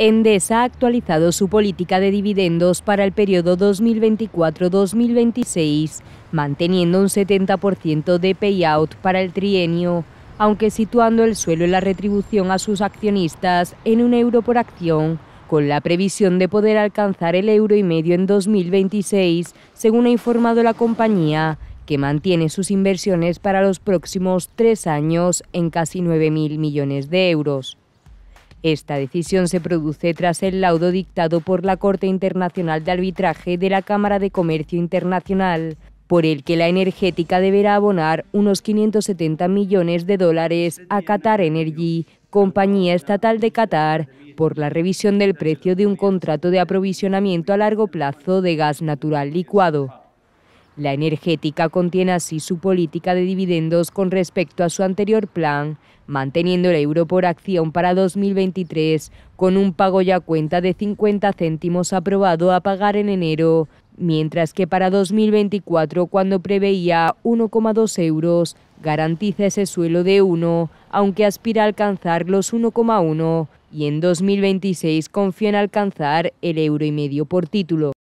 Endesa ha actualizado su política de dividendos para el periodo 2024-2026, manteniendo un 70% de payout para el trienio, aunque situando el suelo en la retribución a sus accionistas en un euro por acción, con la previsión de poder alcanzar el euro y medio en 2026, según ha informado la compañía, que mantiene sus inversiones para los próximos tres años en casi 9.000 millones de euros. Esta decisión se produce tras el laudo dictado por la Corte Internacional de Arbitraje de la Cámara de Comercio Internacional, por el que la energética deberá abonar unos 570 millones de dólares a Qatar Energy, compañía estatal de Qatar, por la revisión del precio de un contrato de aprovisionamiento a largo plazo de gas natural licuado. La energética contiene así su política de dividendos con respecto a su anterior plan, manteniendo el euro por acción para 2023 con un pago ya cuenta de 50 céntimos aprobado a pagar en enero, mientras que para 2024, cuando preveía 1,2 euros, garantiza ese suelo de 1, aunque aspira a alcanzar los 1,1 y en 2026 confía en alcanzar el euro y medio por título.